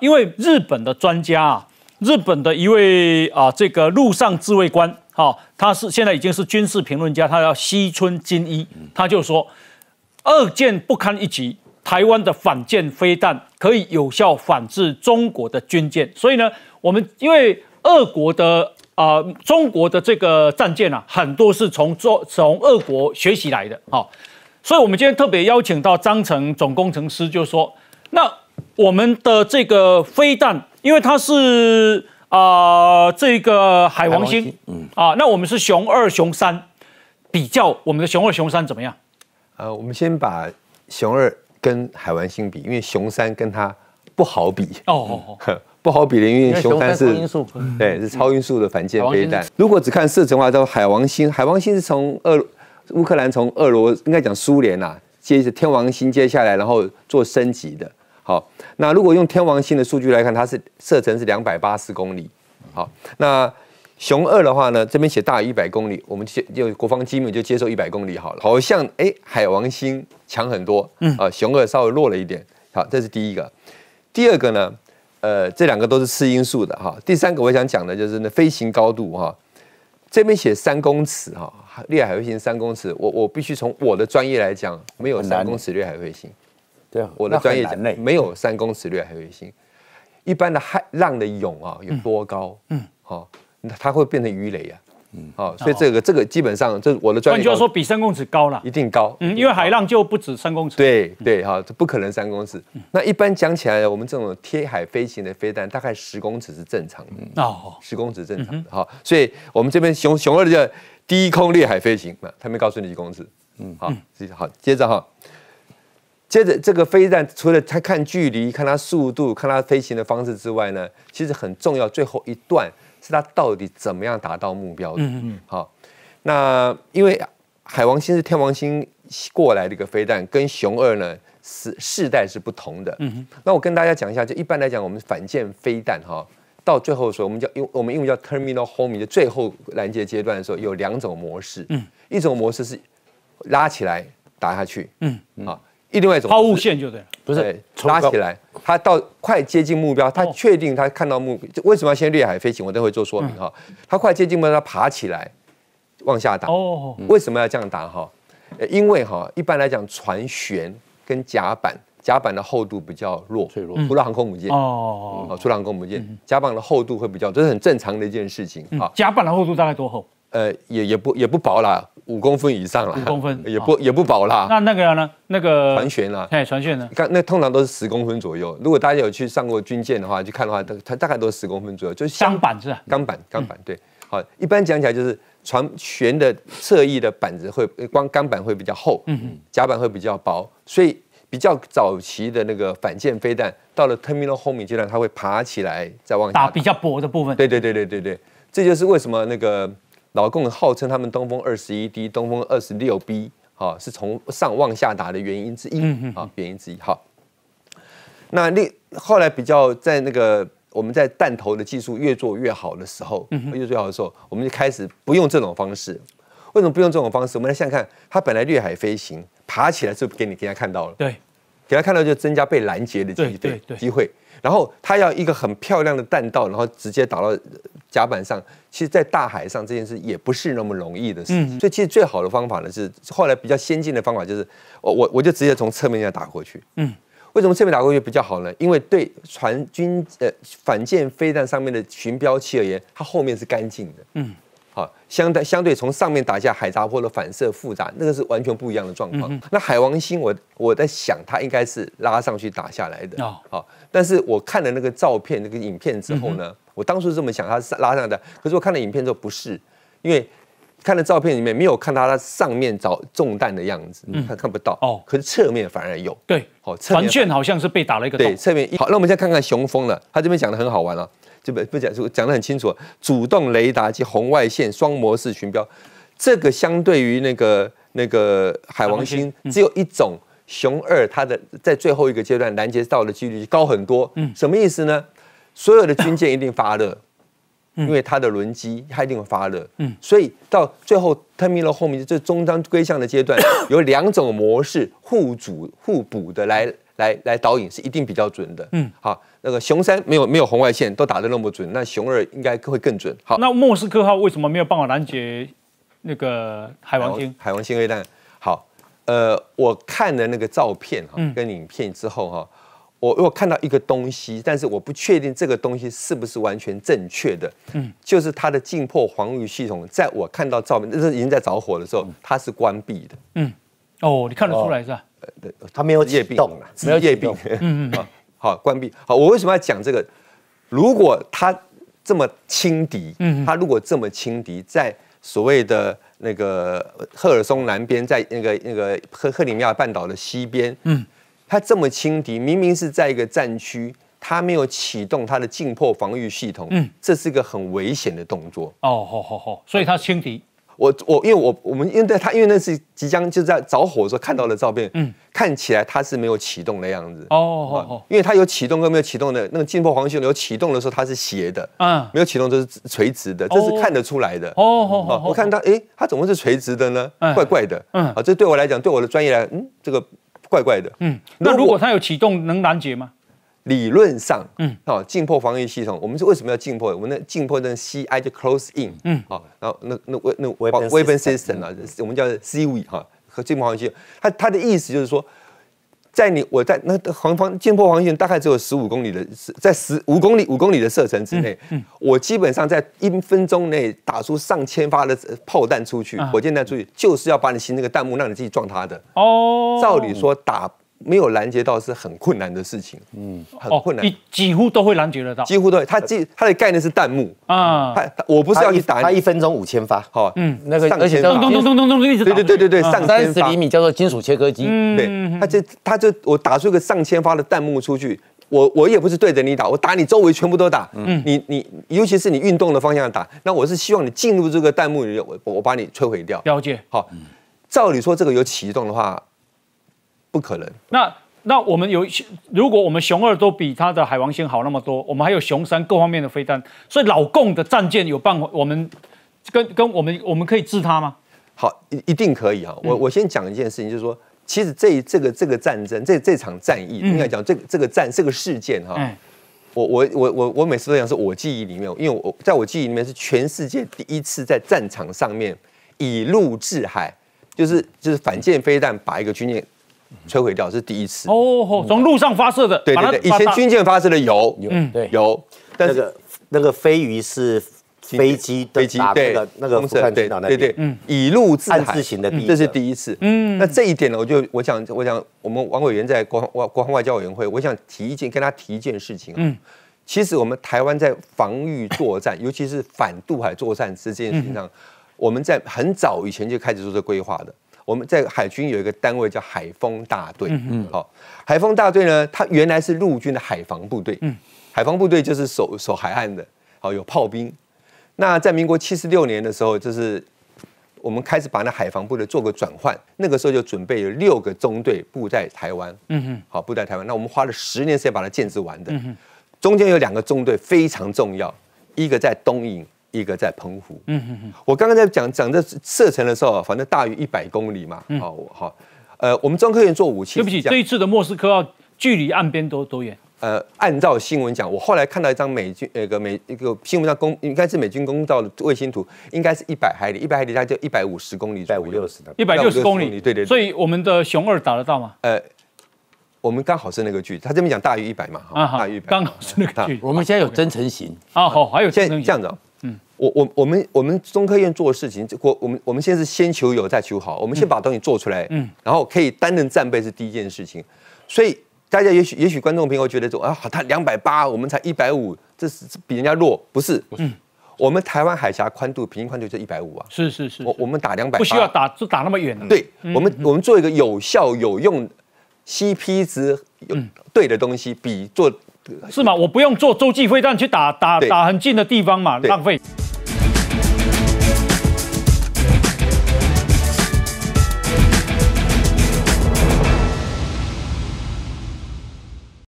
因为日本的专家啊，日本的一位啊，这个陆上自卫官，哈，他是现在已经是军事评论家，他叫西村金一，他就说，二舰不堪一击，台湾的反舰飞弹可以有效反制中国的军舰，所以呢，我们因为俄国的啊，中国的这个战舰啊，很多是从中从俄国学习来的，哈，所以我们今天特别邀请到张成总工程师，就说那。我们的这个飞弹，因为它是啊，这个海王星，嗯，啊，那我们是熊二、熊三，比较我们的熊二、熊三怎么样？呃，我们先把熊二跟海王星比，因为熊三跟它不好比，哦哦哦，不好比，因为熊三是对，是超音速的反舰飞弹。如果只看射程的话，到海王星，海王星是从俄乌克兰从俄罗，应该讲苏联呐，接着天王星接下来，然后做升级的。好，那如果用天王星的数据来看，它是射程是两百八十公里。好，那熊二的话呢，这边写大于一百公里，我们就就国防机密就接受一百公里好了。好像哎，海王星强很多，嗯啊，熊二稍微弱了一点。好，这是第一个。第二个呢，呃，这两个都是次因素的哈。第三个我想讲的就是那飞行高度哈，这边写三公尺哈，猎海卫星三公尺，我我必须从我的专业来讲，没有三公尺猎海卫星。对啊，我的专业讲没有三公尺略还卫星，一般的海浪的涌啊有多高？嗯，好，它会变成鱼雷啊。嗯，好，所以这个这个基本上，这我的专业。你要说比三公尺高了，一定高。嗯，因为海浪就不止三公尺。对对哈，这不可能三公尺。那一般讲起来，我们这种贴海飞行的飞弹，大概十公尺是正常的。哦，十公尺正常。的好，所以我们这边熊熊二的低空掠海飞行，那他没告诉你几公尺。嗯，好，好，接着哈。接着这个飞弹，除了它看距离、看它速度、看它飞行的方式之外呢，其实很重要。最后一段是它到底怎么样达到目标？嗯嗯嗯。好，那因为海王星是天王星过来的一个飞弹，跟熊二呢是世代是不同的。嗯哼。那我跟大家讲一下，就一般来讲，我们反舰飞弹哈，到最后的时候，我们叫用我们英文叫 terminal homing 的最后拦截阶段的时候，有两种模式。嗯。一种模式是拉起来打下去。嗯嗯。抛物线就对了，不是拉起来，它到快接近目标，它确定它看到目标，为什么要先掠海飞行？我等会做说明哈。它快接近目标，它爬起来往下打。哦，为什么要这样打哈？因为哈，一般来讲，船舷跟甲板，甲板的厚度比较弱，脆弱。除了航空母舰哦，除了航空母舰，甲板的厚度会比较，这是很正常的一件事情啊。甲板的厚度大概多厚？呃，也也不也不薄啦。五公分以上了，五公分也不也不薄啦。那那个呢？那个船舷呢？哎，船舷呢？看那通常都是十公分左右。如果大家有去上过军舰的话，去看的话，它它大概都是十公分左右，就是钢板是吧？钢板，钢板对。好，一般讲起来就是船舷的侧翼的板子会，光钢板会比较厚，嗯嗯，甲板会比较薄，所以比较早期的那个反舰飞弹到了 terminal homing 阶段，它会爬起来再往下。比较薄的部分。对对对对对对，这就是为什么那个。老共号称他们东风二十一 D、东风二十六 B，哈是从上往下打的原因之一，啊，原因之一。哈。那另后来比较在那个我们在弹头的技术越做越好的时候，越做越好的时候，我们就开始不用这种方式。为什么不用这种方式？我们来想想看，它本来掠海飞行，爬起来就给你给人家看到了。对。给他看到就增加被拦截的机对机会，然后他要一个很漂亮的弹道，然后直接打到甲板上。其实，在大海上这件事也不是那么容易的事。所以，其实最好的方法呢，是后来比较先进的方法，就是我我我就直接从侧面打过去。嗯，为什么侧面打过去比较好呢？因为对船军呃反舰飞弹上面的巡标器而言，它后面是干净的。嗯。好，相对相对从上面打下海杂坡的反射复杂，那个是完全不一样的状况。那海王星，我我在想它应该是拉上去打下来的。好，但是我看了那个照片那个影片之后呢，我当初是这么想，它是拉上的。可是我看了影片之后不是，因为看了照片里面没有看到它上面找中弹的样子，看看不到。哦，可是侧面反而有。对，哦，船圈好像是被打了一个。对，侧面一。好，那我们再看看雄风了，他这边讲的很好玩啊。就不不讲，讲的很清楚，主动雷达及红外线双模式群标，这个相对于那个那个海王星只有一种，熊二它的在最后一个阶段拦截到的几率高很多。嗯，什么意思呢？所有的军舰一定发热，因为它的轮机它一定会发热。嗯，所以到最后 terminal 后面就终章归向的阶段，有两种模式互补互补的来。来来导引是一定比较准的，嗯，好，那个熊三没有没有红外线都打的那么准，那熊二应该会更准。好，那莫斯科号为什么没有办法拦截那个海王星？海王星飞弹？好，呃，我看了那个照片哈，跟影片之后哈，我我看到一个东西，但是我不确定这个东西是不是完全正确的，嗯，就是它的进破防御系统，在我看到照片，那是已经在着火的时候，它是关闭的，嗯，哦，你看得出来是吧？他没有夜病懂了，没有夜病。嗯嗯，好，关闭，好，我为什么要讲这个？如果他这么轻敌，嗯，他如果这么轻敌，在所谓的那个赫尔松南边，在那个那个赫赫里米亚半岛的西边，嗯，他这么轻敌，明明是在一个战区，他没有启动他的进迫防御系统，嗯，这是一个很危险的动作，哦，好好好，所以他轻敌。我我因为我我们因为它因为那是即将就在着火的时候看到的照片，嗯，看起来它是没有启动的样子，哦哦哦，因为它有启动跟没有启动的，那个进破黄区流启动的时候它是斜的，啊，没有启动就是垂直的，这是看得出来的，哦哦，我看到哎，它怎么是垂直的呢？怪怪的，嗯，啊，这对我来讲，对我的专业来，嗯，这个怪怪的，嗯，那如果它有启动，能拦截吗？理论上，嗯，好，进破防御系统，我们是为什么要进破？我们的进破的 CI 就 close in，嗯，好，然后那那那那 weapon system 啊，我们叫 CV 哈和进破防御系统，它它的意思就是说，在你我在那防防进破防御系统大概只有十五公里的，在十五公里五公里的射程之内，嗯，我基本上在一分钟内打出上千发的炮弹出去，火箭弹出去，就是要把你形成个弹幕，让你自己撞它的。哦，照理说打。没有拦截到是很困难的事情，嗯，很困难，几乎都会拦截得到，几乎都。它这它的概念是弹幕啊，它、我不是要你打，它一分钟五千发，好，嗯，那个而且咚咚咚咚咚咚一直对对对对对，上三十厘米叫做金属切割机，嗯，对，它就它就我打出个上千发的弹幕出去，我我也不是对着你打，我打你周围全部都打，嗯，你你尤其是你运动的方向打，那我是希望你进入这个弹幕里，我我把你摧毁掉，了解，好，照理说这个有启动的话。不可能。那那我们有，如果我们熊二都比他的海王星好那么多，我们还有熊三各方面的飞弹，所以老共的战舰有办法，我们跟跟我们我们可以治他吗？好，一一定可以啊！我我先讲一件事情，就是说，其实这这个这个战争，这这场战役应该讲这个这个战这个事件哈。嗯。我我我我我每次都讲是我记忆里面，因为我在我记忆里面是全世界第一次在战场上面以陆制海，就是就是反舰飞弹把一个军舰。摧毁掉是第一次哦，从陆上发射的，对对对，以前军舰发射的有有对有，但是那个飞鱼是飞机飞机对那个那个对对对，嗯，以陆自海行的，这是第一次，嗯，那这一点呢，我就我想我想我们王委员在国外国防外交委员会，我想提一件跟他提一件事情啊，嗯，其实我们台湾在防御作战，尤其是反渡海作战这件事情上，我们在很早以前就开始做这规划的。我们在海军有一个单位叫海风大队，嗯好，海风大队呢，它原来是陆军的海防部队，嗯，海防部队就是守守海岸的，好，有炮兵。那在民国七十六年的时候，就是我们开始把那海防部队做个转换，那个时候就准备有六个中队布在台湾，嗯哼，好，布在台湾。那我们花了十年间把它建制完的，嗯哼，中间有两个中队非常重要，一个在东营。一个在澎湖，嗯嗯嗯，我刚刚在讲讲这射程的时候，反正大于一百公里嘛，好，好，呃，我们中科院做武器，对不起，这一次的莫斯科要距离岸边多多远？呃，按照新闻讲，我后来看到一张美军那个美一个新闻上公应该是美军公造的卫星图，应该是一百海里，一百海里它就一百五十公里，一百五六十的，一百六十公里，对对。所以我们的“熊二”打得到吗？呃，我们刚好是那个距，他这边讲大于一百嘛，啊，大于刚好是那个距，我们现在有真成型啊，好，还有真成这样子。嗯，我我我们我们中科院做的事情，这我我们我们现在是先求有再求好，我们先把东西做出来，嗯，然后可以担任战备是第一件事情。所以大家也许也许观众朋友觉得说啊，好，他两百八，我们才一百五，这是比人家弱，不是？嗯，我们台湾海峡宽度平均宽度就一百五啊，是是是，我我们打两百，不需要打就打那么远了。对，我们我们做一个有效有用 CP 值，嗯，对的东西比做。是吗？我不用坐洲际飞弹去打打打很近的地方嘛，浪费。